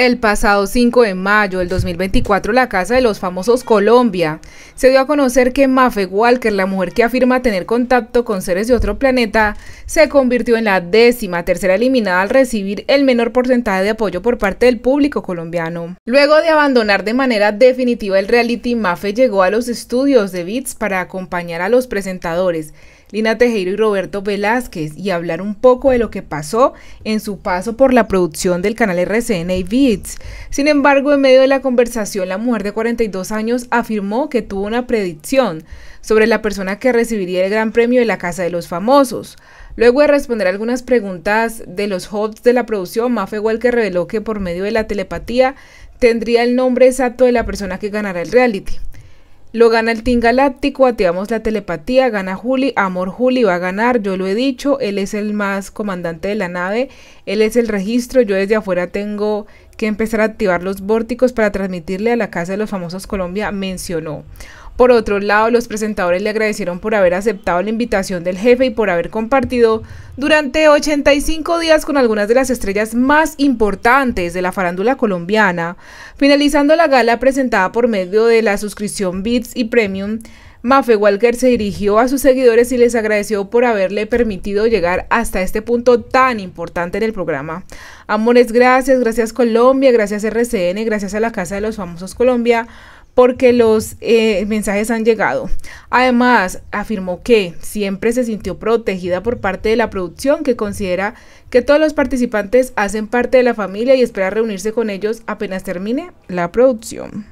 El pasado 5 de mayo del 2024, la Casa de los Famosos Colombia se dio a conocer que Maffe Walker, la mujer que afirma tener contacto con seres de otro planeta, se convirtió en la décima tercera eliminada al recibir el menor porcentaje de apoyo por parte del público colombiano. Luego de abandonar de manera definitiva el reality, Mafe llegó a los estudios de Beats para acompañar a los presentadores Lina Tejero y Roberto Velázquez y hablar un poco de lo que pasó en su paso por la producción del canal RCN y Beats. Sin embargo, en medio de la conversación, la mujer de 42 años afirmó que tuvo una predicción sobre la persona que recibiría el Gran Premio de la Casa de los Famosos. Luego de responder algunas preguntas de los hosts de la producción, Mafe que reveló que por medio de la telepatía tendría el nombre exacto de la persona que ganará el reality. Lo gana el Team Galáctico, activamos la telepatía, gana Juli, Amor Juli va a ganar, yo lo he dicho, él es el más comandante de la nave, él es el registro, yo desde afuera tengo que empezar a activar los vórticos para transmitirle a la Casa de los Famosos Colombia, mencionó. Por otro lado, los presentadores le agradecieron por haber aceptado la invitación del jefe y por haber compartido durante 85 días con algunas de las estrellas más importantes de la farándula colombiana, finalizando la gala presentada por medio de la suscripción Bits y Premium. Mafe Walker se dirigió a sus seguidores y les agradeció por haberle permitido llegar hasta este punto tan importante en el programa. Amores, gracias, gracias Colombia, gracias RCN, gracias a la Casa de los Famosos Colombia porque los eh, mensajes han llegado. Además, afirmó que siempre se sintió protegida por parte de la producción, que considera que todos los participantes hacen parte de la familia y espera reunirse con ellos apenas termine la producción.